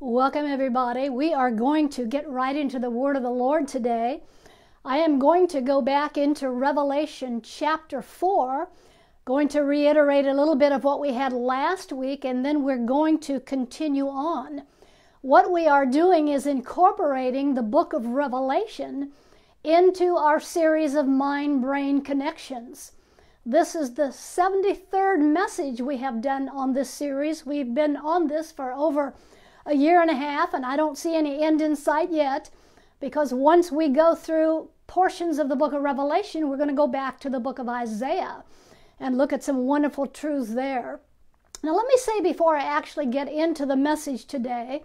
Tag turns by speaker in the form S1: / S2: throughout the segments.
S1: Welcome, everybody. We are going to get right into the word of the Lord today. I am going to go back into Revelation chapter 4, going to reiterate a little bit of what we had last week, and then we're going to continue on. What we are doing is incorporating the book of Revelation into our series of mind brain connections. This is the 73rd message we have done on this series. We've been on this for over a year and a half, and I don't see any end in sight yet because once we go through portions of the book of Revelation, we're going to go back to the book of Isaiah and look at some wonderful truths there. Now, let me say before I actually get into the message today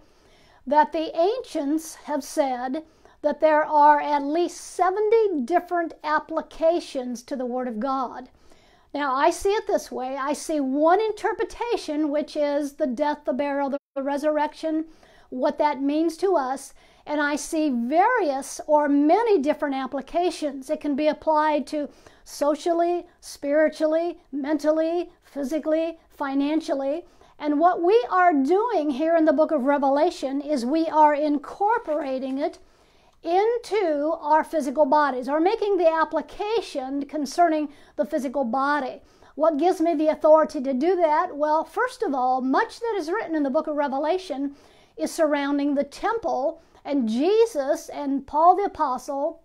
S1: that the ancients have said that there are at least 70 different applications to the Word of God. Now, I see it this way I see one interpretation, which is the death, the burial, the resurrection, what that means to us. And I see various or many different applications. It can be applied to socially, spiritually, mentally, physically, financially. And what we are doing here in the book of Revelation is we are incorporating it into our physical bodies or making the application concerning the physical body. What gives me the authority to do that? Well, first of all, much that is written in the book of Revelation is surrounding the temple, and Jesus and Paul the Apostle,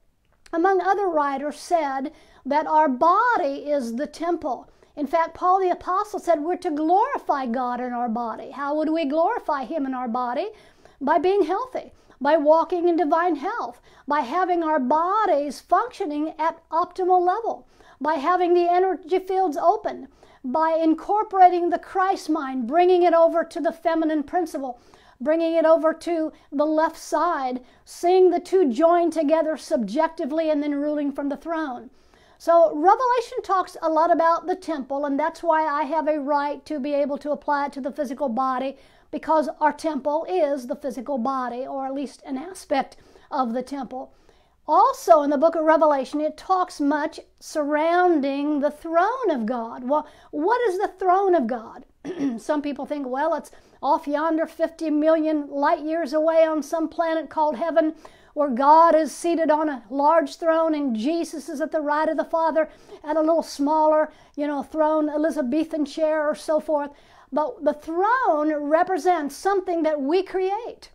S1: among other writers, said that our body is the temple. In fact, Paul the Apostle said we're to glorify God in our body. How would we glorify Him in our body? By being healthy by walking in divine health, by having our bodies functioning at optimal level, by having the energy fields open, by incorporating the Christ mind, bringing it over to the feminine principle, bringing it over to the left side, seeing the two join together subjectively and then ruling from the throne. So, Revelation talks a lot about the temple, and that's why I have a right to be able to apply it to the physical body because our temple is the physical body, or at least an aspect of the temple. Also, in the book of Revelation, it talks much surrounding the throne of God. Well, what is the throne of God? some people think, well, it's off yonder 50 million light years away on some planet called heaven, where God is seated on a large throne and Jesus is at the right of the Father at a little smaller, you know, throne, Elizabethan chair or so forth. But the throne represents something that we create.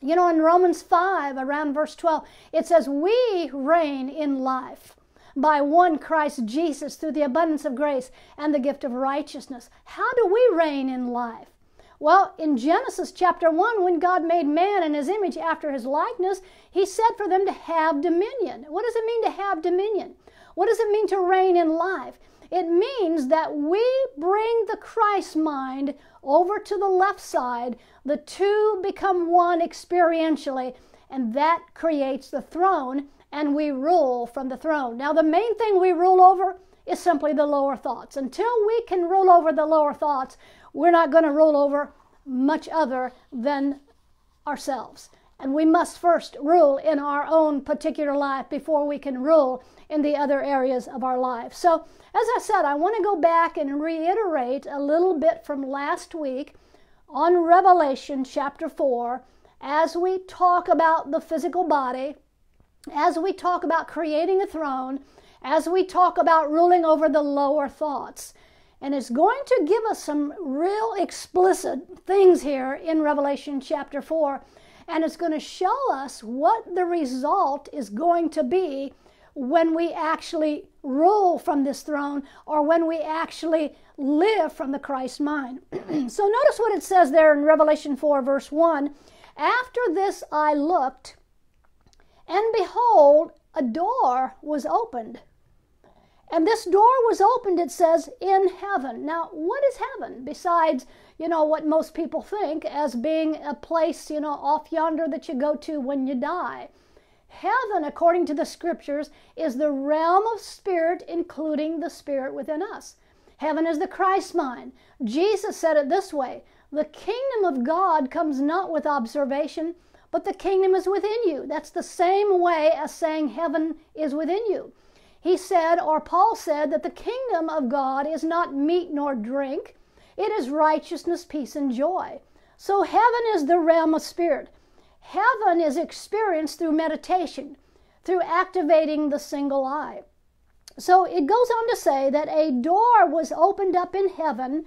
S1: You know, in Romans 5, around verse 12, it says, We reign in life by one Christ Jesus through the abundance of grace and the gift of righteousness. How do we reign in life? Well, in Genesis chapter 1, when God made man in his image after his likeness, he said for them to have dominion. What does it mean to have dominion? What does it mean to reign in life? It means that we bring the Christ mind over to the left side. The two become one experientially, and that creates the throne, and we rule from the throne. Now, the main thing we rule over is simply the lower thoughts. Until we can rule over the lower thoughts, we're not going to rule over much other than ourselves. And we must first rule in our own particular life before we can rule in the other areas of our life. So, as I said, I want to go back and reiterate a little bit from last week on Revelation chapter 4 as we talk about the physical body, as we talk about creating a throne, as we talk about ruling over the lower thoughts. And it's going to give us some real explicit things here in Revelation chapter 4 and it's going to show us what the result is going to be when we actually rule from this throne or when we actually live from the Christ mind. so notice what it says there in Revelation 4, verse 1. After this I looked, and behold, a door was opened. And this door was opened, it says, in heaven. Now, what is heaven besides, you know, what most people think as being a place, you know, off yonder that you go to when you die? Heaven, according to the scriptures, is the realm of spirit, including the spirit within us. Heaven is the Christ mind. Jesus said it this way The kingdom of God comes not with observation, but the kingdom is within you. That's the same way as saying heaven is within you. He said, or Paul said, that the kingdom of God is not meat nor drink, it is righteousness, peace, and joy. So heaven is the realm of spirit. Heaven is experienced through meditation, through activating the single eye. So it goes on to say that a door was opened up in heaven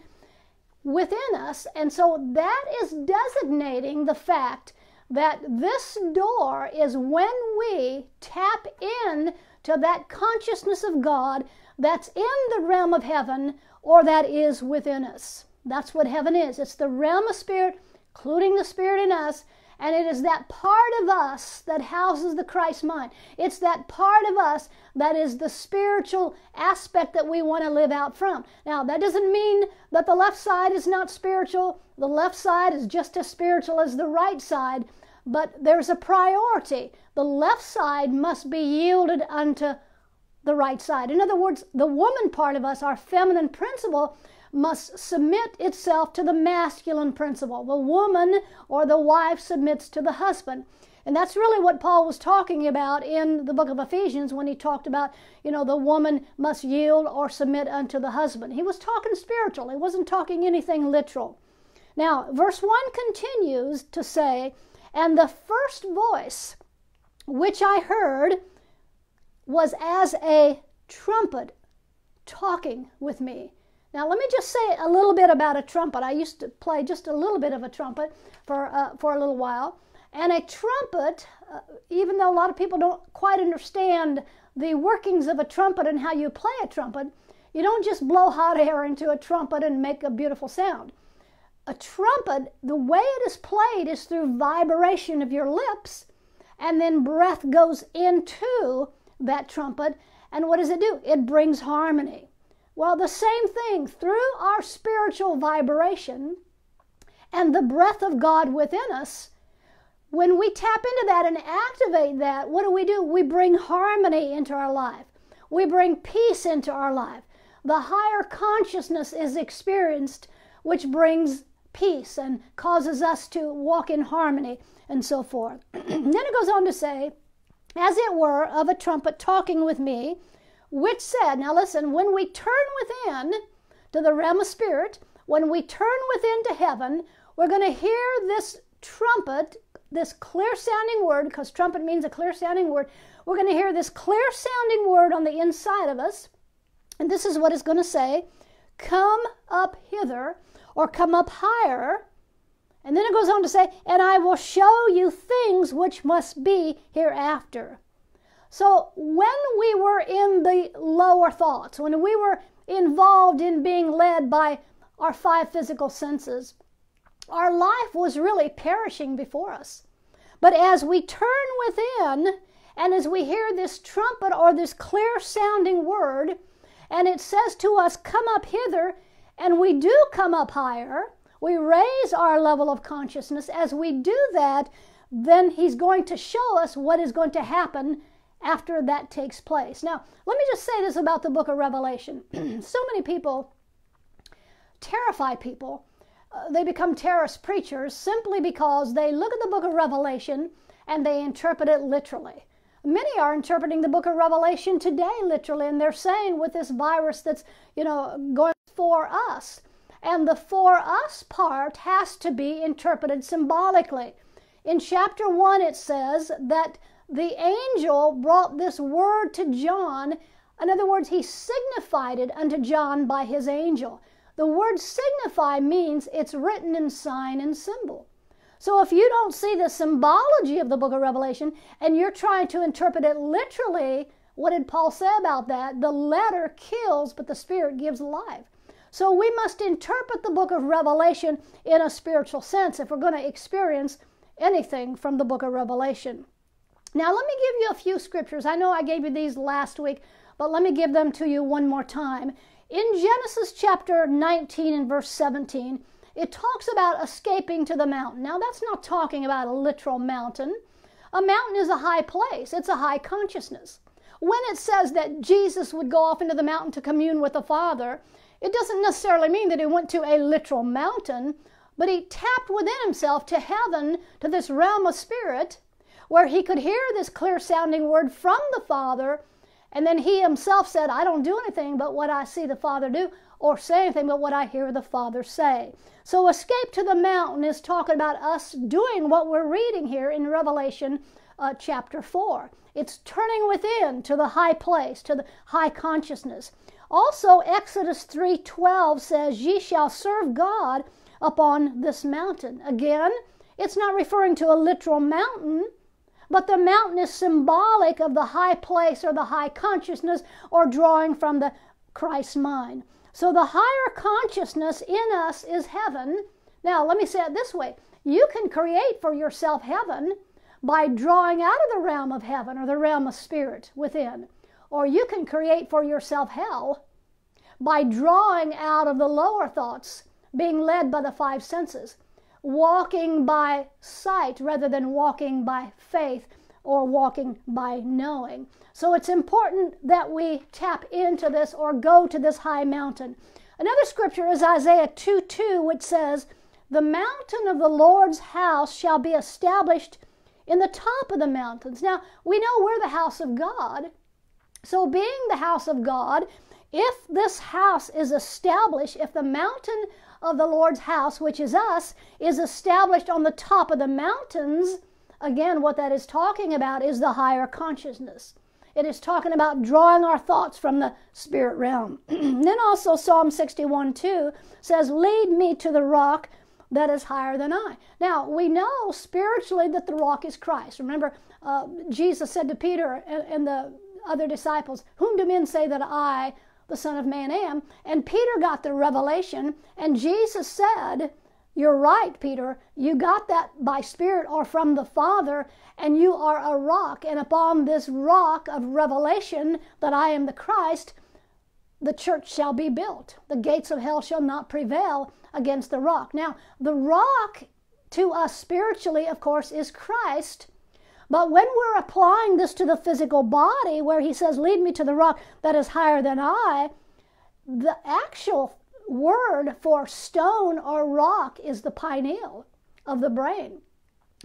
S1: within us. And so that is designating the fact that this door is when we tap in to that consciousness of God that's in the realm of heaven or that is within us. That's what heaven is. It's the realm of spirit, including the spirit in us, and it is that part of us that houses the Christ mind. It's that part of us that is the spiritual aspect that we want to live out from. Now, that doesn't mean that the left side is not spiritual. The left side is just as spiritual as the right side, but there's a priority. The left side must be yielded unto the right side. In other words, the woman part of us, our feminine principle, must submit itself to the masculine principle. The woman or the wife submits to the husband. And that's really what Paul was talking about in the book of Ephesians when he talked about, you know, the woman must yield or submit unto the husband. He was talking spiritual, he wasn't talking anything literal. Now, verse 1 continues to say, and the first voice which I heard was as a trumpet talking with me. Now, let me just say a little bit about a trumpet. I used to play just a little bit of a trumpet for, uh, for a little while. And a trumpet, uh, even though a lot of people don't quite understand the workings of a trumpet and how you play a trumpet, you don't just blow hot air into a trumpet and make a beautiful sound a trumpet, the way it is played is through vibration of your lips, and then breath goes into that trumpet. And what does it do? It brings harmony. Well, the same thing through our spiritual vibration and the breath of God within us. When we tap into that and activate that, what do we do? We bring harmony into our life. We bring peace into our life. The higher consciousness is experienced, which brings peace and causes us to walk in harmony and so forth. then it goes on to say, as it were, of a trumpet talking with me, which said, Now listen, when we turn within to the realm of spirit, when we turn within to heaven, we're going to hear this trumpet, this clear sounding word, because trumpet means a clear sounding word. We're going to hear this clear sounding word on the inside of us. And this is what it's going to say Come up hither or come up higher. And then it goes on to say, and I will show you things which must be hereafter. So when we were in the lower thoughts, when we were involved in being led by our five physical senses, our life was really perishing before us. But as we turn within, and as we hear this trumpet or this clear sounding word, and it says to us, Come up hither, and we do come up higher. We raise our level of consciousness. As we do that, then He's going to show us what is going to happen after that takes place. Now, let me just say this about the book of Revelation. so many people terrify people. Uh, they become terrorist preachers simply because they look at the book of Revelation and they interpret it literally. Many are interpreting the book of Revelation today literally, and they're saying with this virus that's, you know, going for us. And the for us part has to be interpreted symbolically. In chapter 1, it says that the angel brought this word to John. In other words, he signified it unto John by his angel. The word signify means it's written in sign and symbol. So if you don't see the symbology of the book of Revelation and you're trying to interpret it literally, what did Paul say about that? The letter kills, but the spirit gives life. So we must interpret the book of Revelation in a spiritual sense if we're going to experience anything from the book of Revelation. Now, let me give you a few scriptures. I know I gave you these last week, but let me give them to you one more time. In Genesis chapter 19 and verse 17, it talks about escaping to the mountain. Now, that's not talking about a literal mountain. A mountain is a high place, it's a high consciousness. When it says that Jesus would go off into the mountain to commune with the Father, it doesn't necessarily mean that he went to a literal mountain, but he tapped within himself to heaven, to this realm of spirit, where he could hear this clear sounding word from the Father. And then he himself said, I don't do anything but what I see the Father do, or say anything but what I hear the Father say. So, escape to the mountain is talking about us doing what we're reading here in Revelation uh, chapter 4. It's turning within to the high place, to the high consciousness. Also Exodus 3:12 says, "Ye shall serve God upon this mountain." Again, it's not referring to a literal mountain, but the mountain is symbolic of the high place or the high consciousness or drawing from the Christ mind. So the higher consciousness in us is heaven. Now, let me say it this way. You can create for yourself heaven by drawing out of the realm of heaven or the realm of spirit within. Or you can create for yourself hell by drawing out of the lower thoughts, being led by the five senses, walking by sight rather than walking by faith or walking by knowing. So it's important that we tap into this or go to this high mountain. Another scripture is Isaiah 2 2, which says, The mountain of the Lord's house shall be established in the top of the mountains. Now, we know we're the house of God, so, being the house of God, if this house is established, if the mountain of the Lord's house, which is us, is established on the top of the mountains, again, what that is talking about is the higher consciousness. It is talking about drawing our thoughts from the spirit realm. then also Psalm 61 2 says, Lead me to the rock that is higher than I. Now, we know spiritually that the rock is Christ. Remember, uh, Jesus said to Peter in, in the other disciples, Whom do men say that I, the Son of Man, am? And Peter got the revelation, and Jesus said, You're right, Peter. You got that by Spirit or from the Father, and you are a rock. And upon this rock of revelation that I am the Christ, the church shall be built. The gates of hell shall not prevail against the rock. Now, the rock to us spiritually, of course, is Christ but when we're applying this to the physical body, where he says, Lead me to the rock that is higher than I, the actual word for stone or rock is the pineal of the brain.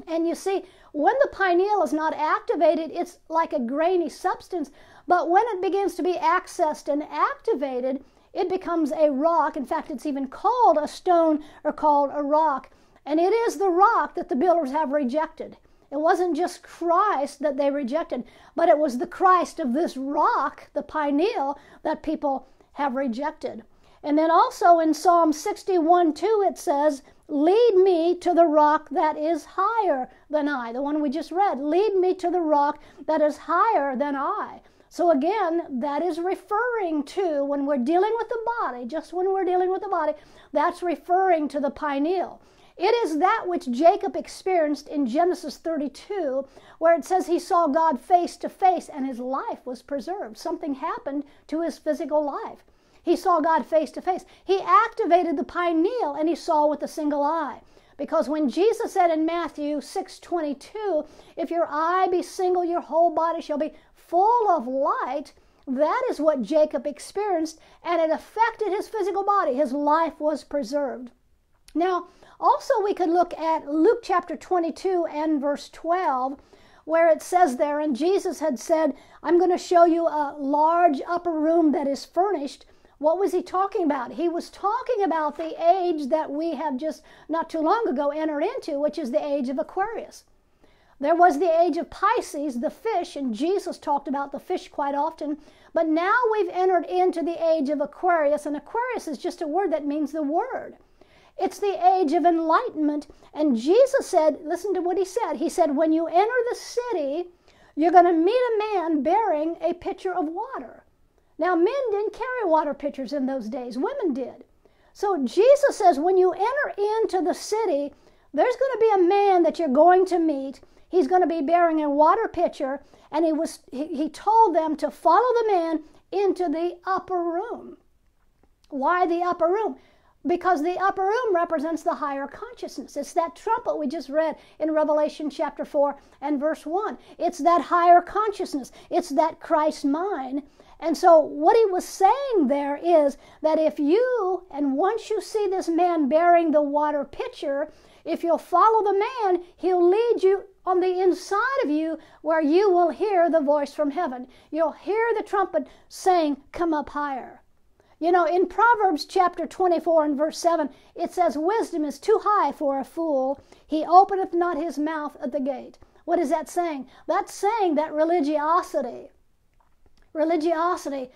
S1: And you see, when the pineal is not activated, it's like a grainy substance. But when it begins to be accessed and activated, it becomes a rock. In fact, it's even called a stone or called a rock. And it is the rock that the builders have rejected. It wasn't just Christ that they rejected, but it was the Christ of this rock, the pineal, that people have rejected. And then also in Psalm 61 2, it says, Lead me to the rock that is higher than I. The one we just read. Lead me to the rock that is higher than I. So, again, that is referring to when we're dealing with the body, just when we're dealing with the body, that's referring to the pineal. It is that which Jacob experienced in Genesis 32, where it says he saw God face to face and his life was preserved. Something happened to his physical life. He saw God face to face. He activated the pineal and he saw with a single eye. Because when Jesus said in Matthew 6:22, if your eye be single, your whole body shall be full of light, that is what Jacob experienced, and it affected his physical body. His life was preserved. Now, also, we could look at Luke chapter 22 and verse 12, where it says there, and Jesus had said, I'm going to show you a large upper room that is furnished. What was he talking about? He was talking about the age that we have just not too long ago entered into, which is the age of Aquarius. There was the age of Pisces, the fish, and Jesus talked about the fish quite often. But now we've entered into the age of Aquarius, and Aquarius is just a word that means the word. It's the age of enlightenment. And Jesus said, listen to what he said. He said, when you enter the city, you're going to meet a man bearing a pitcher of water. Now, men didn't carry water pitchers in those days, women did. So Jesus says, when you enter into the city, there's going to be a man that you're going to meet. He's going to be bearing a water pitcher, and he was he, he told them to follow the man into the upper room. Why the upper room? because the upper room represents the higher consciousness. It's that trumpet we just read in Revelation chapter 4 and verse 1. It's that higher consciousness, it's that Christ mind. And so, what he was saying there is that if you, and once you see this man bearing the water pitcher, if you'll follow the man, he'll lead you on the inside of you where you will hear the voice from heaven. You'll hear the trumpet saying, Come up higher. You know, in Proverbs chapter 24 and verse 7, it says, Wisdom is too high for a fool. He openeth not his mouth at the gate. What is that saying? That's saying that religiosity, religiosity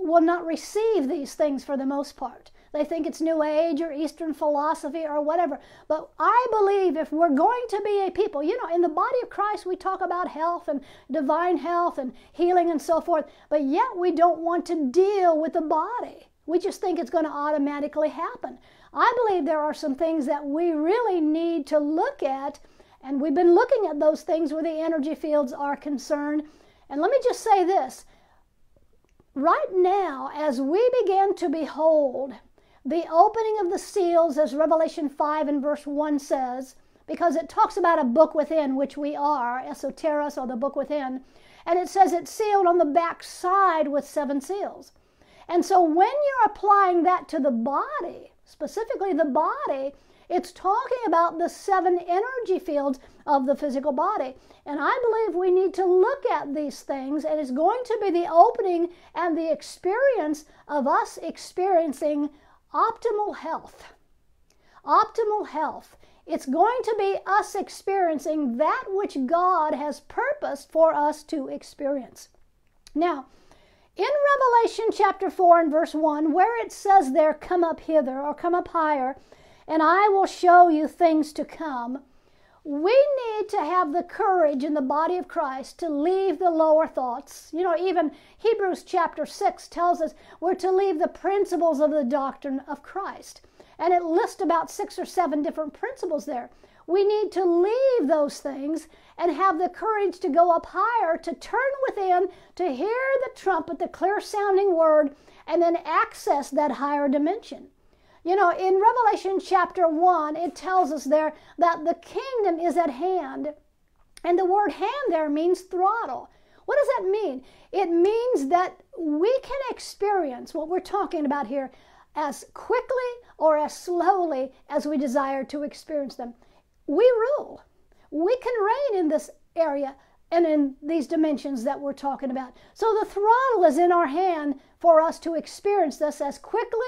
S1: will not receive these things for the most part. They think it's New Age or Eastern philosophy or whatever. But I believe if we're going to be a people, you know, in the body of Christ, we talk about health and divine health and healing and so forth, but yet we don't want to deal with the body. We just think it's going to automatically happen. I believe there are some things that we really need to look at, and we've been looking at those things where the energy fields are concerned. And let me just say this right now, as we begin to behold the opening of the seals, as Revelation 5 and verse 1 says, because it talks about a book within, which we are, esoteros or the book within, and it says it's sealed on the back side with seven seals. And so when you're applying that to the body, specifically the body, it's talking about the seven energy fields of the physical body. And I believe we need to look at these things, and it's going to be the opening and the experience of us experiencing optimal health. Optimal health. It's going to be us experiencing that which God has purposed for us to experience. Now, in Revelation chapter 4 and verse 1, where it says there, come up hither or come up higher, and I will show you things to come, we need to have the courage in the body of Christ to leave the lower thoughts. You know, even Hebrews chapter 6 tells us we're to leave the principles of the doctrine of Christ. And it lists about six or seven different principles there. We need to leave those things and have the courage to go up higher, to turn within, to hear the trumpet, the clear sounding word, and then access that higher dimension. You know, in Revelation chapter 1, it tells us there that the kingdom is at hand. And the word hand there means throttle. What does that mean? It means that we can experience what we're talking about here as quickly or as slowly as we desire to experience them we rule. We can reign in this area and in these dimensions that we're talking about. So the throttle is in our hand for us to experience this as quickly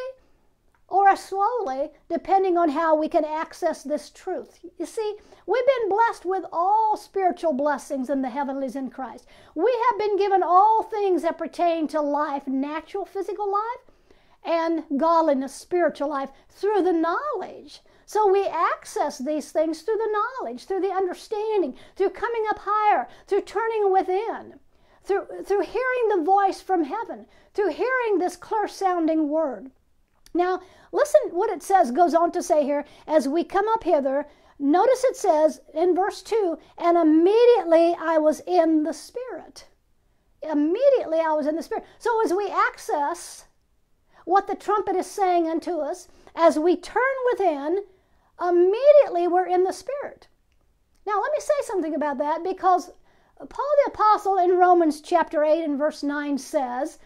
S1: or as slowly, depending on how we can access this truth. You see, we've been blessed with all spiritual blessings in the heavenlies in Christ. We have been given all things that pertain to life, natural physical life, and godliness, spiritual life, through the knowledge so we access these things through the knowledge, through the understanding, through coming up higher, through turning within, through, through hearing the voice from heaven, through hearing this clear sounding word. Now, listen what it says, goes on to say here, as we come up hither, notice it says in verse 2 and immediately I was in the Spirit. Immediately I was in the Spirit. So as we access what the trumpet is saying unto us, as we turn within, immediately we're in the Spirit. Now, let me say something about that because Paul the Apostle in Romans chapter 8 and verse 9 says,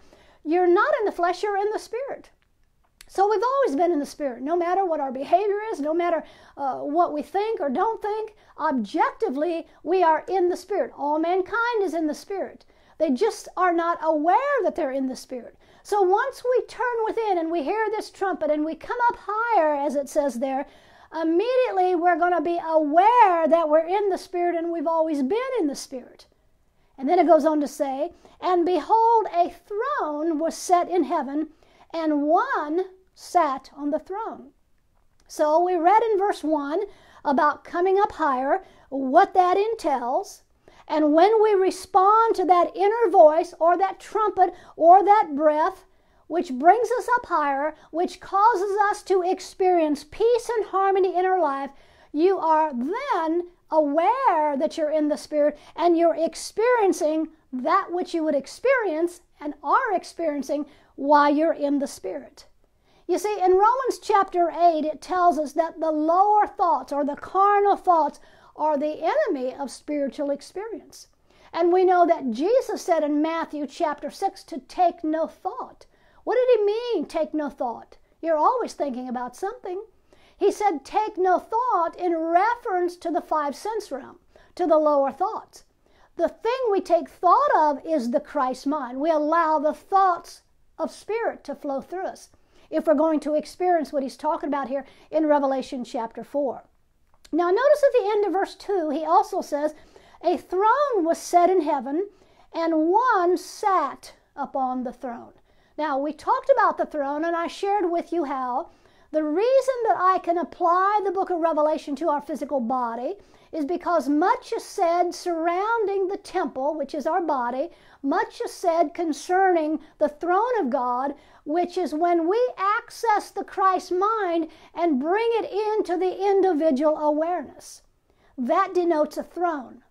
S1: You're not in the flesh, you're in the Spirit. So we've always been in the Spirit, no matter what our behavior is, no matter uh, what we think or don't think. Objectively, we are in the Spirit. All mankind is in the Spirit. They just are not aware that they're in the Spirit. So once we turn within and we hear this trumpet and we come up higher, as it says there, immediately we're going to be aware that we're in the Spirit and we've always been in the Spirit. And then it goes on to say, And behold, a throne was set in heaven, and one sat on the throne. So we read in verse 1 about coming up higher, what that entails. And when we respond to that inner voice or that trumpet or that breath, which brings us up higher, which causes us to experience peace and harmony in our life, you are then aware that you're in the Spirit and you're experiencing that which you would experience and are experiencing while you're in the Spirit. You see, in Romans chapter 8, it tells us that the lower thoughts or the carnal thoughts are the enemy of spiritual experience. And we know that Jesus said in Matthew chapter 6 to take no thought. What did he mean, take no thought? You're always thinking about something. He said, take no thought in reference to the five sense realm, to the lower thoughts. The thing we take thought of is the Christ mind. We allow the thoughts of spirit to flow through us if we're going to experience what he's talking about here in Revelation chapter 4. Now, notice at the end of verse 2, he also says, A throne was set in heaven, and one sat upon the throne. Now, we talked about the throne, and I shared with you how the reason that I can apply the book of Revelation to our physical body is because much is said surrounding the temple, which is our body, much is said concerning the throne of God, which is when we access the Christ mind and bring it into the individual awareness. That denotes a throne.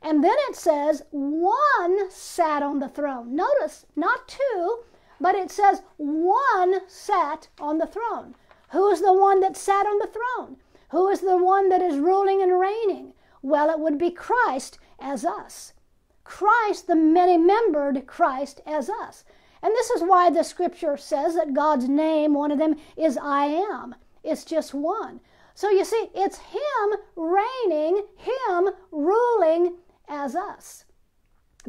S1: And then it says, one sat on the throne. Notice, not two, but it says one sat on the throne. Who is the one that sat on the throne? Who is the one that is ruling and reigning? Well, it would be Christ as us. Christ, the many membered Christ as us. And this is why the scripture says that God's name, one of them, is I am. It's just one. So you see, it's Him reigning, Him ruling as us.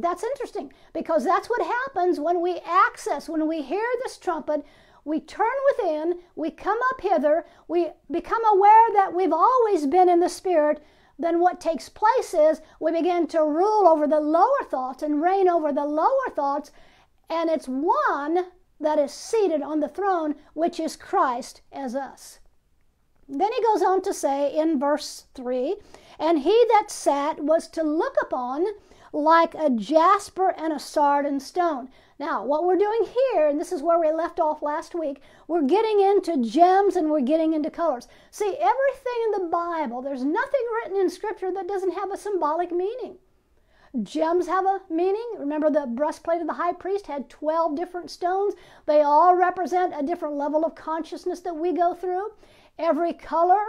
S1: That's interesting because that's what happens when we access, when we hear this trumpet, we turn within, we come up hither, we become aware that we've always been in the Spirit. Then what takes place is we begin to rule over the lower thoughts and reign over the lower thoughts, and it's one that is seated on the throne, which is Christ as us. Then he goes on to say in verse 3 And he that sat was to look upon like a jasper and a sardine stone. Now, what we're doing here, and this is where we left off last week, we're getting into gems and we're getting into colors. See, everything in the Bible, there's nothing written in Scripture that doesn't have a symbolic meaning. Gems have a meaning. Remember, the breastplate of the high priest had 12 different stones. They all represent a different level of consciousness that we go through. Every color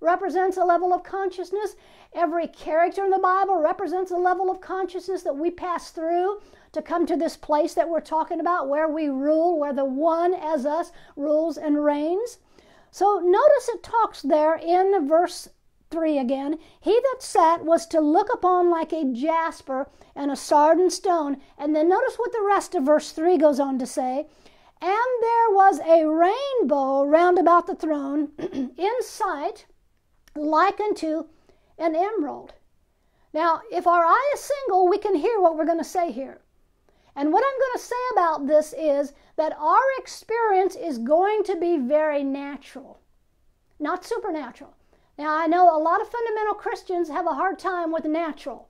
S1: represents a level of consciousness. Every character in the Bible represents a level of consciousness that we pass through to come to this place that we're talking about where we rule, where the one as us rules and reigns. So notice it talks there in verse 3 again. He that sat was to look upon like a jasper and a sardine stone. And then notice what the rest of verse 3 goes on to say. And there was a rainbow round about the throne in sight like unto an emerald. Now, if our eye is single, we can hear what we're going to say here. And what I'm going to say about this is that our experience is going to be very natural, not supernatural. Now, I know a lot of fundamental Christians have a hard time with natural,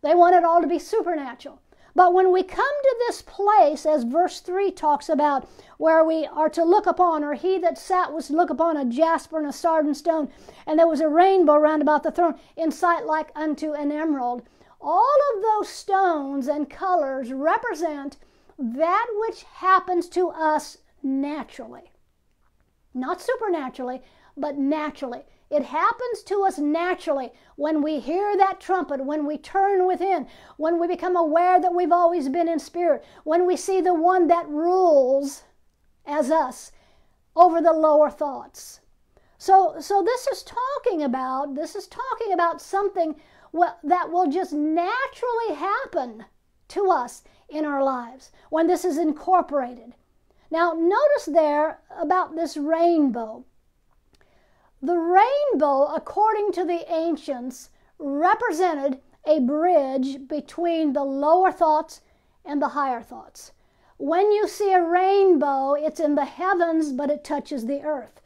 S1: they want it all to be supernatural. But when we come to this place, as verse 3 talks about, where we are to look upon, or he that sat was to look upon a jasper and a sardine stone, and there was a rainbow round about the throne, in sight like unto an emerald. All of those stones and colors represent that which happens to us naturally. Not supernaturally, but naturally. It happens to us naturally when we hear that trumpet, when we turn within, when we become aware that we've always been in spirit, when we see the one that rules as us over the lower thoughts. So, so this is talking about this is talking about something that will just naturally happen to us in our lives when this is incorporated. Now, notice there about this rainbow. The rainbow, according to the ancients, represented a bridge between the lower thoughts and the higher thoughts. When you see a rainbow, it's in the heavens, but it touches the earth.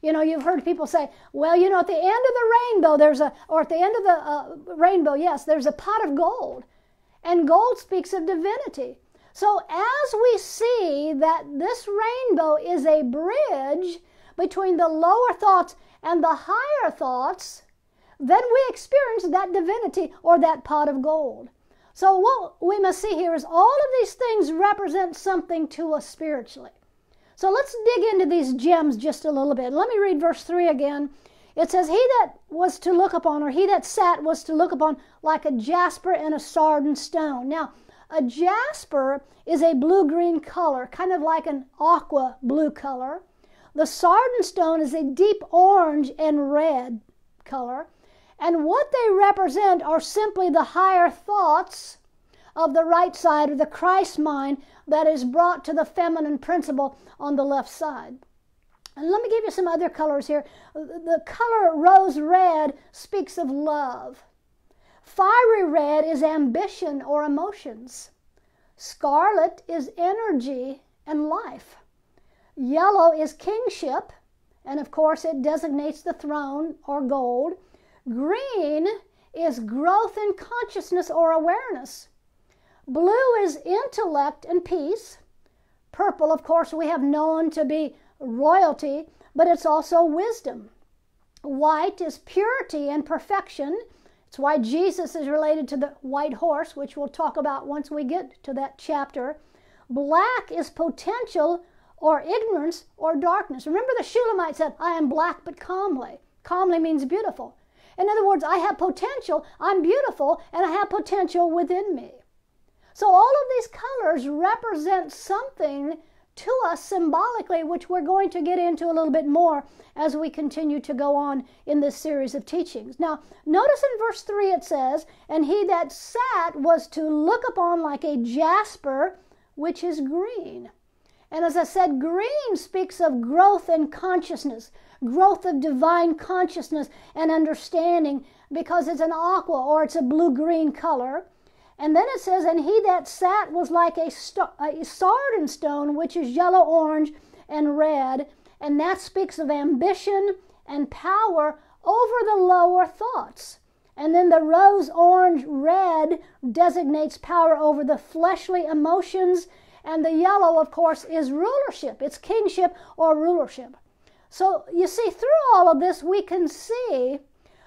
S1: You know, you've heard people say, well, you know, at the end of the rainbow, there's a, or at the end of the uh, rainbow, yes, there's a pot of gold. And gold speaks of divinity. So as we see that this rainbow is a bridge between the lower thoughts and the higher thoughts, then we experience that divinity or that pot of gold. So, what we must see here is all of these things represent something to us spiritually. So, let's dig into these gems just a little bit. Let me read verse 3 again. It says, He that was to look upon, or he that sat was to look upon like a jasper and a sardine stone. Now, a jasper is a blue green color, kind of like an aqua blue color. The sardine stone is a deep orange and red color, and what they represent are simply the higher thoughts of the right side or the Christ mind that is brought to the feminine principle on the left side. And let me give you some other colors here. The color rose red speaks of love. Fiery red is ambition or emotions. Scarlet is energy and life. Yellow is kingship, and of course, it designates the throne or gold. Green is growth in consciousness or awareness. Blue is intellect and peace. Purple, of course, we have known to be royalty, but it's also wisdom. White is purity and perfection. It's why Jesus is related to the white horse, which we'll talk about once we get to that chapter. Black is potential or ignorance or darkness. Remember the Shulamite said, I am black but calmly. Calmly means beautiful. In other words, I have potential, I'm beautiful, and I have potential within me. So all of these colors represent something to us symbolically, which we're going to get into a little bit more as we continue to go on in this series of teachings. Now, notice in verse 3 it says, And he that sat was to look upon like a jasper, which is green. And as I said, green speaks of growth in consciousness, growth of divine consciousness and understanding because it's an aqua or it's a blue green color. And then it says, And he that sat was like a, star, a sardine stone, which is yellow, orange, and red. And that speaks of ambition and power over the lower thoughts. And then the rose, orange, red designates power over the fleshly emotions and the yellow, of course, is rulership. It's kingship or rulership. So you see, through all of this, we can see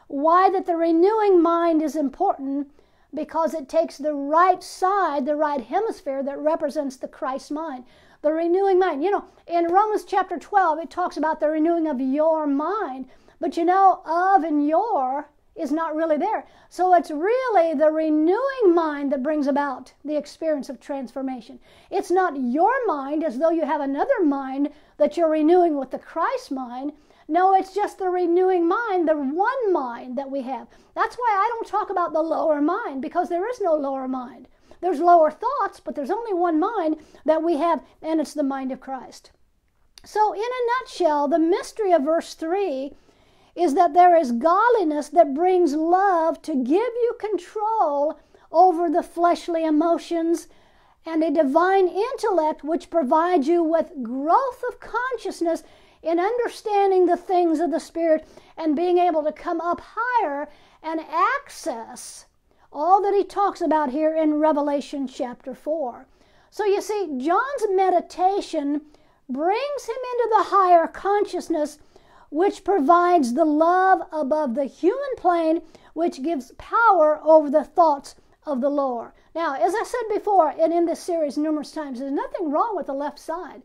S1: why that the renewing mind is important because it takes the right side, the right hemisphere that represents the Christ mind. The renewing mind. You know, in Romans chapter 12, it talks about the renewing of your mind. But you know, of and your is not really there. So it's really the renewing mind that brings about the experience of transformation. It's not your mind as though you have another mind that you're renewing with the Christ mind. No, it's just the renewing mind, the one mind that we have. That's why I don't talk about the lower mind because there is no lower mind. There's lower thoughts, but there's only one mind that we have, and it's the mind of Christ. So, in a nutshell, the mystery of verse 3 is that there is godliness that brings love to give you control over the fleshly emotions and a divine intellect which provides you with growth of consciousness in understanding the things of the Spirit and being able to come up higher and access all that he talks about here in Revelation chapter 4. So you see, John's meditation brings him into the higher consciousness which provides the love above the human plane, which gives power over the thoughts of the lower. Now, as I said before, and in this series numerous times, there's nothing wrong with the left side.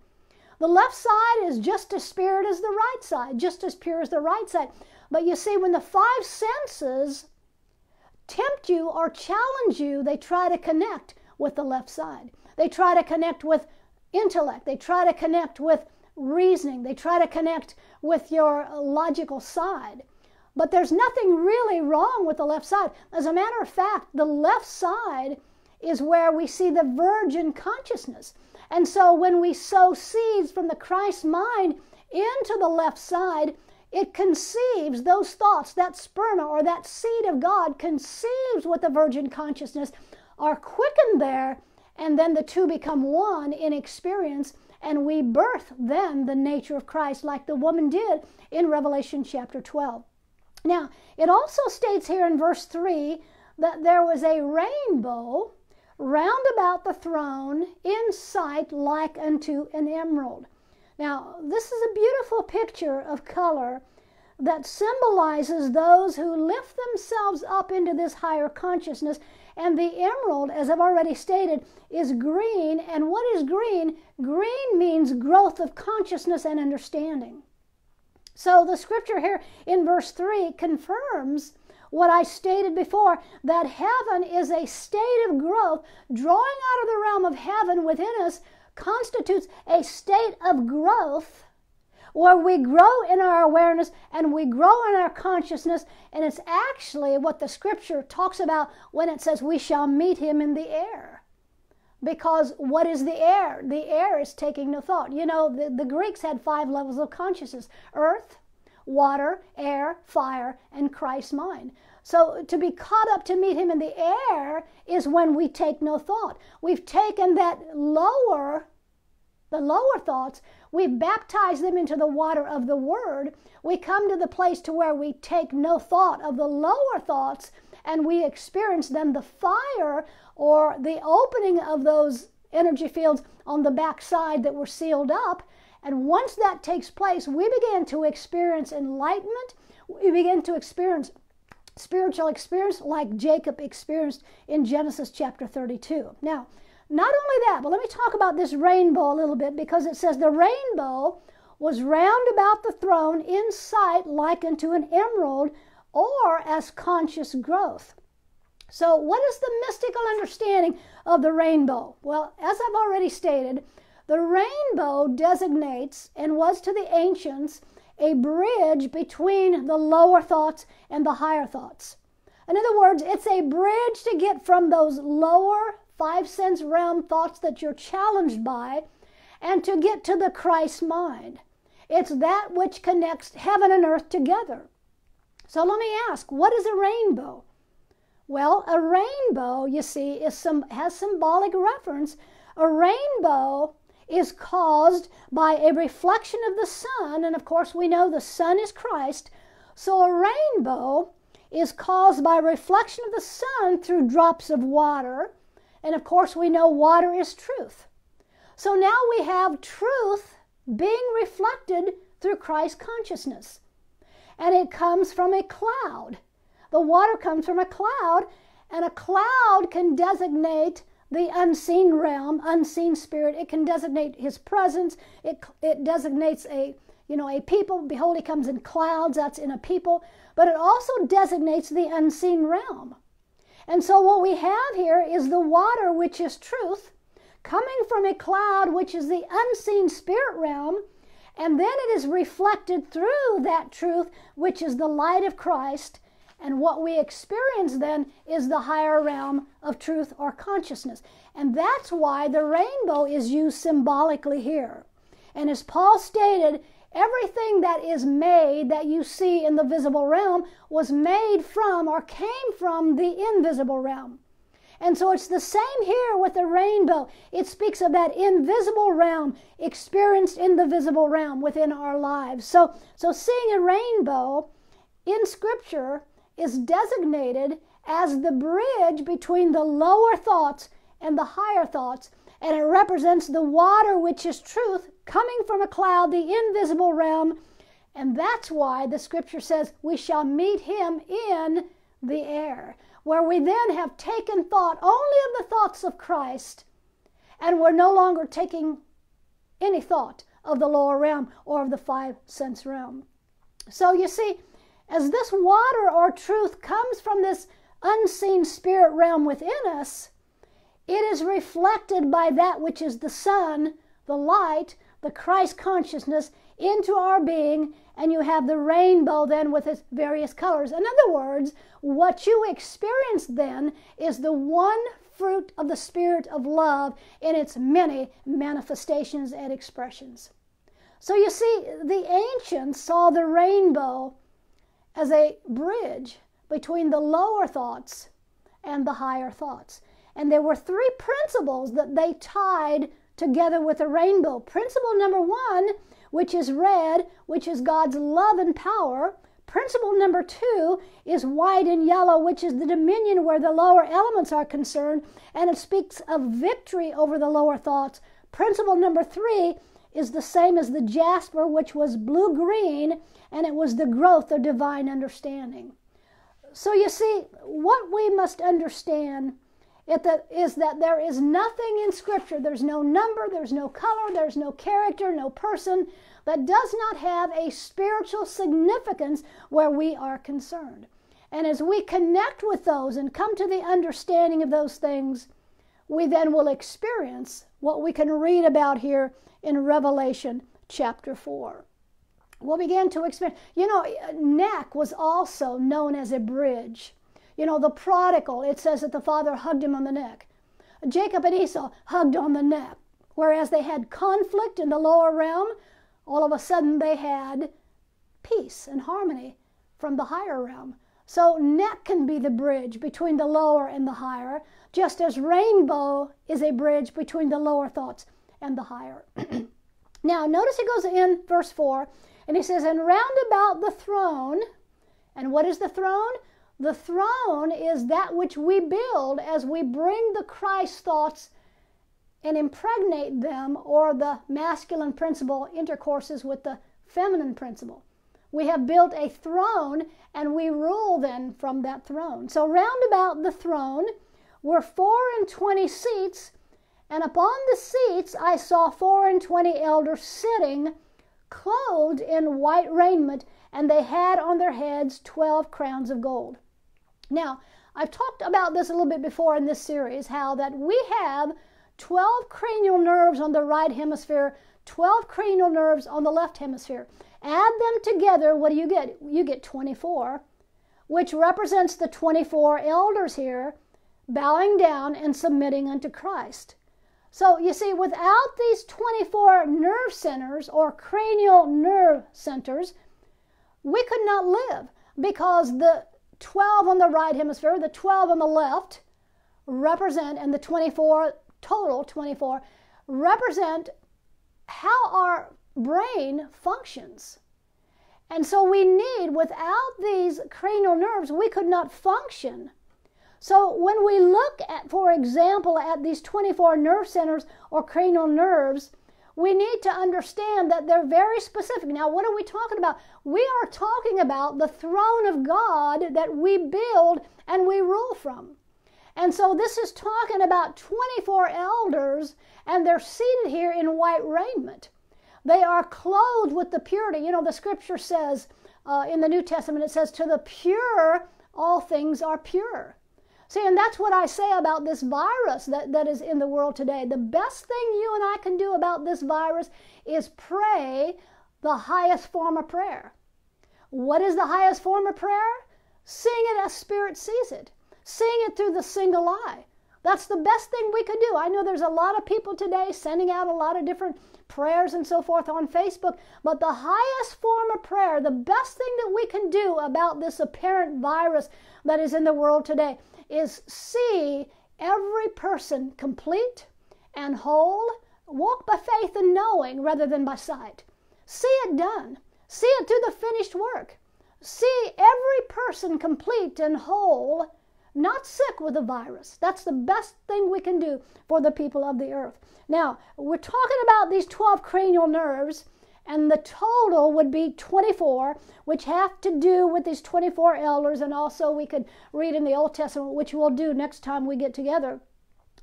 S1: The left side is just as spirit as the right side, just as pure as the right side. But you see, when the five senses tempt you or challenge you, they try to connect with the left side. They try to connect with intellect. They try to connect with reasoning, they try to connect with your logical side. But there's nothing really wrong with the left side. As a matter of fact, the left side is where we see the virgin consciousness. And so when we sow seeds from the Christ mind into the left side, it conceives those thoughts, that sperma or that seed of God conceives what the virgin consciousness, are quickened there, and then the two become one in experience and we birth then the nature of Christ, like the woman did in Revelation chapter 12. Now, it also states here in verse 3 that there was a rainbow round about the throne in sight like unto an emerald. Now, this is a beautiful picture of color that symbolizes those who lift themselves up into this higher consciousness. And the emerald, as I've already stated, is green. And what is green? Green means growth of consciousness and understanding. So the scripture here in verse 3 confirms what I stated before that heaven is a state of growth. Drawing out of the realm of heaven within us constitutes a state of growth or we grow in our awareness and we grow in our consciousness. And it's actually what the scripture talks about when it says, We shall meet him in the air. Because what is the air? The air is taking no thought. You know, the, the Greeks had five levels of consciousness earth, water, air, fire, and Christ's mind. So to be caught up to meet him in the air is when we take no thought. We've taken that lower the lower thoughts, we baptize them into the water of the word. We come to the place to where we take no thought of the lower thoughts and we experience then the fire or the opening of those energy fields on the backside that were sealed up. And once that takes place, we begin to experience enlightenment. We begin to experience spiritual experience like Jacob experienced in Genesis chapter 32. Now, not only that, but let me talk about this rainbow a little bit because it says the rainbow was round about the throne in sight like unto an emerald or as conscious growth. So, what is the mystical understanding of the rainbow? Well, as I've already stated, the rainbow designates and was to the ancients a bridge between the lower thoughts and the higher thoughts. In other words, it's a bridge to get from those lower five sense realm thoughts that you're challenged by, and to get to the Christ mind. It's that which connects heaven and earth together. So let me ask, what is a rainbow? Well, a rainbow, you see, is some has symbolic reference. A rainbow is caused by a reflection of the sun, and of course we know the sun is Christ. So a rainbow is caused by reflection of the sun through drops of water and of course, we know water is truth. So now we have truth being reflected through Christ consciousness. And it comes from a cloud. The water comes from a cloud, and a cloud can designate the unseen realm, unseen spirit. It can designate his presence. It, it designates a you know a people. Behold, he comes in clouds. That's in a people, but it also designates the unseen realm. And so, what we have here is the water, which is truth, coming from a cloud, which is the unseen spirit realm. And then it is reflected through that truth, which is the light of Christ. And what we experience then is the higher realm of truth or consciousness. And that's why the rainbow is used symbolically here. And as Paul stated Everything that is made that you see in the visible realm was made from or came from the invisible realm. And so it's the same here with the rainbow. It speaks of that invisible realm experienced in the visible realm within our lives. So, so seeing a rainbow in Scripture is designated as the bridge between the lower thoughts and the higher thoughts, and it represents the water, which is truth, coming from a cloud, the invisible realm. And that's why the scripture says we shall meet him in the air, where we then have taken thought only of the thoughts of Christ, and we're no longer taking any thought of the lower realm or of the five sense realm. So you see, as this water or truth comes from this unseen spirit realm within us, it is reflected by that which is the sun, the light, the Christ consciousness into our being, and you have the rainbow then with its various colors. In other words, what you experience then is the one fruit of the Spirit of love in its many manifestations and expressions. So you see, the ancients saw the rainbow as a bridge between the lower thoughts and the higher thoughts. And there were three principles that they tied together with a rainbow. Principle number one, which is red, which is God's love and power. Principle number two is white and yellow, which is the dominion where the lower elements are concerned, and it speaks of victory over the lower thoughts. Principle number three is the same as the jasper, which was blue green, and it was the growth of divine understanding. So, you see, what we must understand it that is that there is nothing in Scripture, there's no number, there's no color, there's no character, no person that does not have a spiritual significance where we are concerned. And as we connect with those and come to the understanding of those things, we then will experience what we can read about here in Revelation chapter 4. We'll begin to experience, you know, Neck was also known as a bridge. You know, the prodigal, it says that the father hugged him on the neck. Jacob and Esau hugged on the neck. Whereas they had conflict in the lower realm, all of a sudden they had peace and harmony from the higher realm. So, neck can be the bridge between the lower and the higher, just as rainbow is a bridge between the lower thoughts and the higher. now, notice he goes in verse 4 and he says, And round about the throne, and what is the throne? The throne is that which we build as we bring the Christ thoughts and impregnate them or the masculine principle intercourses with the feminine principle. We have built a throne and we rule then from that throne. So, round about the throne were four and twenty seats, and upon the seats I saw four and twenty elders sitting, clothed in white raiment, and they had on their heads twelve crowns of gold. Now, I've talked about this a little bit before in this series how that we have 12 cranial nerves on the right hemisphere, 12 cranial nerves on the left hemisphere. Add them together, what do you get? You get 24, which represents the 24 elders here bowing down and submitting unto Christ. So you see, without these 24 nerve centers or cranial nerve centers, we could not live because the 12 on the right hemisphere, the 12 on the left represent, and the 24, total 24, represent how our brain functions. And so we need, without these cranial nerves, we could not function. So when we look at, for example, at these 24 nerve centers or cranial nerves, we need to understand that they're very specific. Now, what are we talking about? We are talking about the throne of God that we build and we rule from. And so this is talking about 24 elders, and they're seated here in white raiment. They are clothed with the purity. You know, the scripture says uh, in the New Testament, it says, To the pure, all things are pure. See, and that's what I say about this virus that, that is in the world today. The best thing you and I can do about this virus is pray the highest form of prayer. What is the highest form of prayer? Sing it as Spirit sees it, sing it through the single eye. That's the best thing we could do. I know there's a lot of people today sending out a lot of different prayers and so forth on Facebook, but the highest form of prayer, the best thing that we can do about this apparent virus that is in the world today, is see every person complete and whole. Walk by faith and knowing rather than by sight. See it done. See it to the finished work. See every person complete and whole, not sick with the virus. That's the best thing we can do for the people of the earth. Now, we're talking about these 12 cranial nerves and the total would be 24, which have to do with these 24 elders, and also we could read in the Old Testament, which we'll do next time we get together.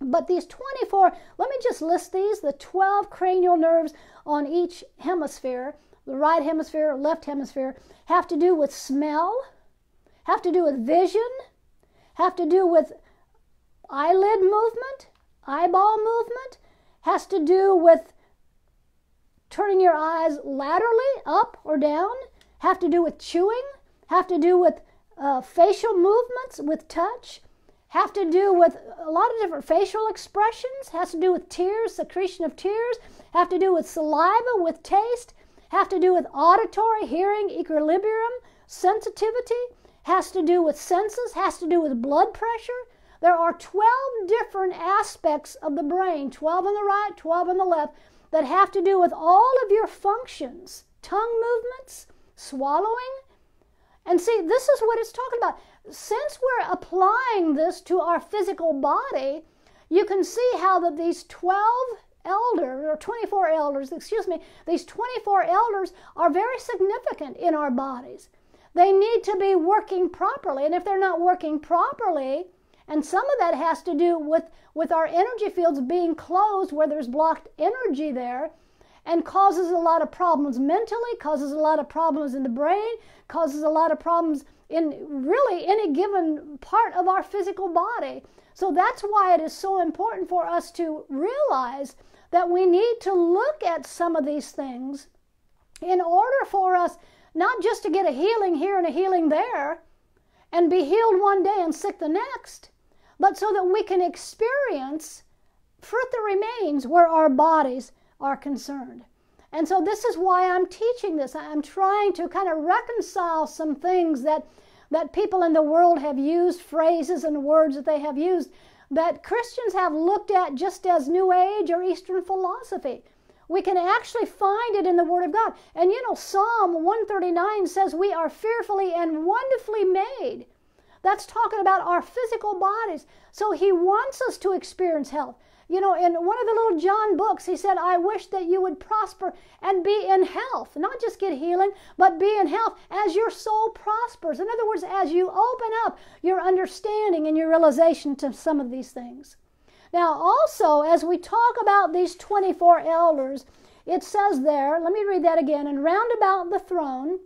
S1: But these 24, let me just list these the 12 cranial nerves on each hemisphere, the right hemisphere, left hemisphere, have to do with smell, have to do with vision, have to do with eyelid movement, eyeball movement, has to do with turning your eyes laterally up or down, have to do with chewing, have to do with uh, facial movements, with touch, have to do with a lot of different facial expressions, has to do with tears, secretion of tears, have to do with saliva, with taste, have to do with auditory, hearing, equilibrium, sensitivity, has to do with senses, has to do with blood pressure. There are 12 different aspects of the brain 12 on the right, 12 on the left that have to do with all of your functions tongue movements, swallowing. And see, this is what it's talking about. Since we're applying this to our physical body, you can see how that these 12 elders, or 24 elders, excuse me, these 24 elders are very significant in our bodies. They need to be working properly. And if they're not working properly, and some of that has to do with with our energy fields being closed where there's blocked energy there and causes a lot of problems mentally, causes a lot of problems in the brain, causes a lot of problems in really any given part of our physical body. So that's why it is so important for us to realize that we need to look at some of these things in order for us not just to get a healing here and a healing there and be healed one day and sick the next, but so that we can experience fruit that remains where our bodies are concerned. And so, this is why I'm teaching this. I'm trying to kind of reconcile some things that, that people in the world have used, phrases and words that they have used, that Christians have looked at just as New Age or Eastern philosophy. We can actually find it in the Word of God. And you know, Psalm 139 says, We are fearfully and wonderfully made. That's talking about our physical bodies. So he wants us to experience health. You know, in one of the little John books, he said, I wish that you would prosper and be in health, not just get healing, but be in health as your soul prospers. In other words, as you open up your understanding and your realization to some of these things. Now, also, as we talk about these 24 elders, it says there, let me read that again, and round about the throne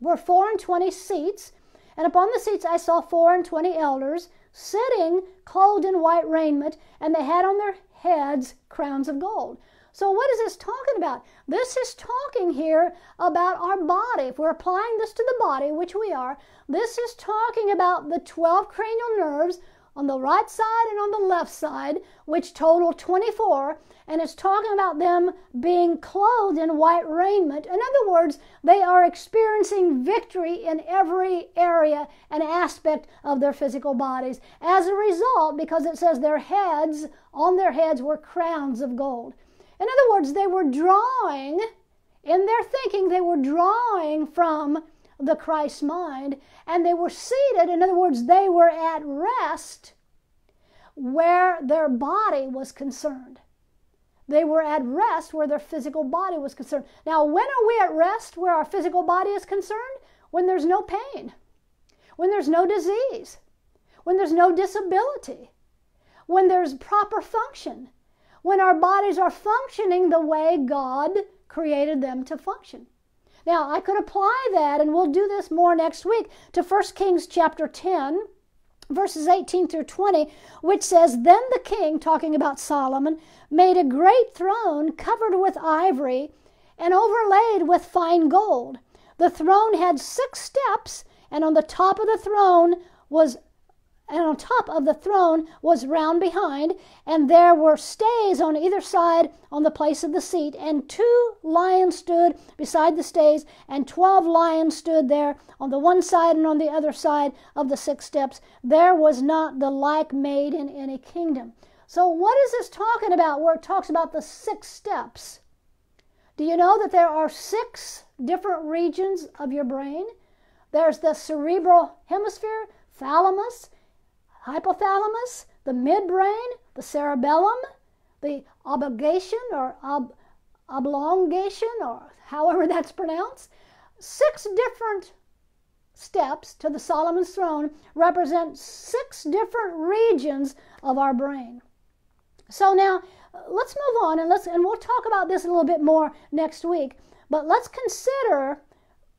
S1: were four and twenty seats and upon the seats I saw four and twenty elders sitting clothed in white raiment, and they had on their heads crowns of gold. So, what is this talking about? This is talking here about our body. If we're applying this to the body, which we are, this is talking about the 12 cranial nerves, on the right side and on the left side, which total 24. And it's talking about them being clothed in white raiment. In other words, they are experiencing victory in every area and aspect of their physical bodies. As a result, because it says their heads, on their heads were crowns of gold. In other words, they were drawing, in their thinking, they were drawing from the Christ mind, and they were seated, in other words, they were at rest where their body was concerned. They were at rest where their physical body was concerned. Now, when are we at rest where our physical body is concerned? When there's no pain, when there's no disease, when there's no disability, when there's proper function, when our bodies are functioning the way God created them to function. Now, I could apply that, and we'll do this more next week, to 1 Kings chapter 10 verses 18 through 20, which says, Then the king, talking about Solomon, made a great throne covered with ivory and overlaid with fine gold. The throne had six steps, and on the top of the throne was and on top of the throne was round behind, and there were stays on either side on the place of the seat. And two lions stood beside the stays, and twelve lions stood there on the one side and on the other side of the six steps. There was not the like made in any kingdom. So, what is this talking about where it talks about the six steps? Do you know that there are six different regions of your brain? There's the cerebral hemisphere, thalamus, hypothalamus, the midbrain, the cerebellum, the obligation or ob- oblongation or however that's pronounced. Six different steps to the Solomon's throne represent six different regions of our brain. So now uh, let's move on and let's and we'll talk about this a little bit more next week, but let's consider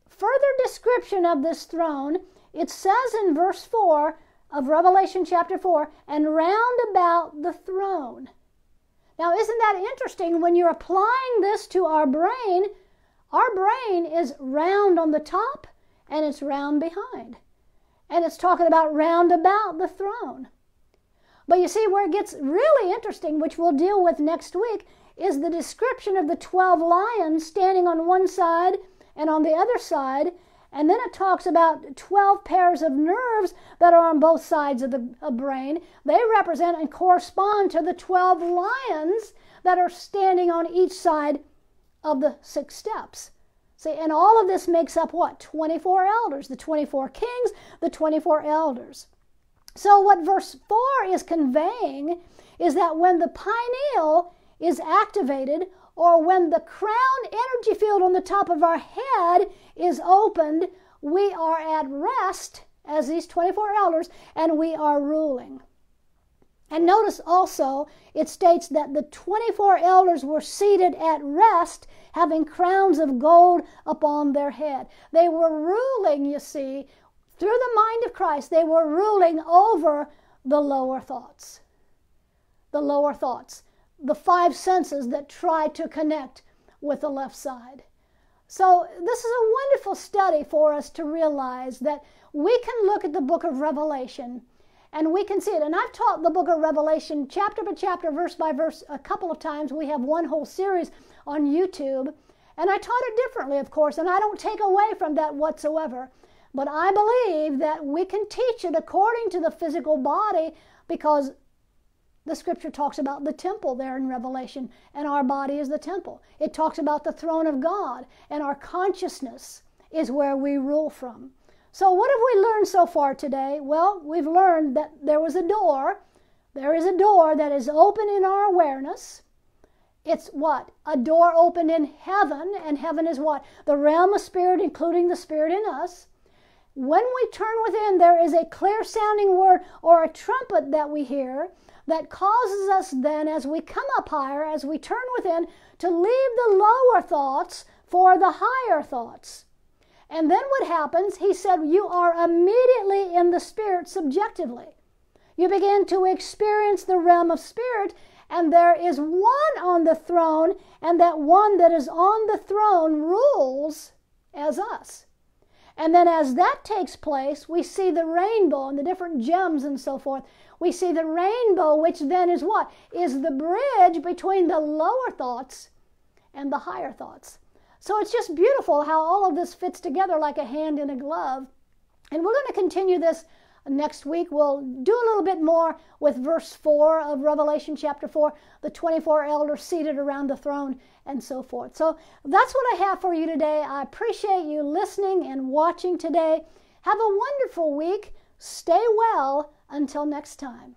S1: further description of this throne. It says in verse 4 of Revelation chapter 4 and round about the throne. Now, isn't that interesting when you're applying this to our brain? Our brain is round on the top and it's round behind. And it's talking about round about the throne. But you see, where it gets really interesting, which we'll deal with next week, is the description of the 12 lions standing on one side and on the other side, and then it talks about 12 pairs of nerves that are on both sides of the brain. They represent and correspond to the 12 lions that are standing on each side of the six steps. See, and all of this makes up what? 24 elders, the 24 kings, the 24 elders. So, what verse 4 is conveying is that when the pineal is activated, or when the crown energy field on the top of our head is opened, we are at rest as these 24 elders and we are ruling. And notice also, it states that the 24 elders were seated at rest, having crowns of gold upon their head. They were ruling, you see, through the mind of Christ, they were ruling over the lower thoughts. The lower thoughts the five senses that try to connect with the left side. So, this is a wonderful study for us to realize that we can look at the book of Revelation and we can see it. And I've taught the book of Revelation chapter by chapter, verse by verse, a couple of times. We have one whole series on YouTube. And I taught it differently, of course, and I don't take away from that whatsoever. But I believe that we can teach it according to the physical body because the scripture talks about the temple there in Revelation, and our body is the temple. It talks about the throne of God, and our consciousness is where we rule from. So, what have we learned so far today? Well, we've learned that there was a door. There is a door that is open in our awareness. It's what? A door open in heaven, and heaven is what? The realm of spirit, including the spirit in us. When we turn within, there is a clear sounding word or a trumpet that we hear that causes us then, as we come up higher, as we turn within, to leave the lower thoughts for the higher thoughts. And then what happens? He said, You are immediately in the spirit subjectively. You begin to experience the realm of spirit, and there is one on the throne, and that one that is on the throne rules as us. And then as that takes place, we see the rainbow and the different gems and so forth we see the rainbow, which then is what? Is the bridge between the lower thoughts and the higher thoughts. So it's just beautiful how all of this fits together like a hand in a glove. And we're going to continue this next week. We'll do a little bit more with verse 4 of Revelation chapter 4, the 24 elders seated around the throne and so forth. So that's what I have for you today. I appreciate you listening and watching today. Have a wonderful week. Stay well until next time.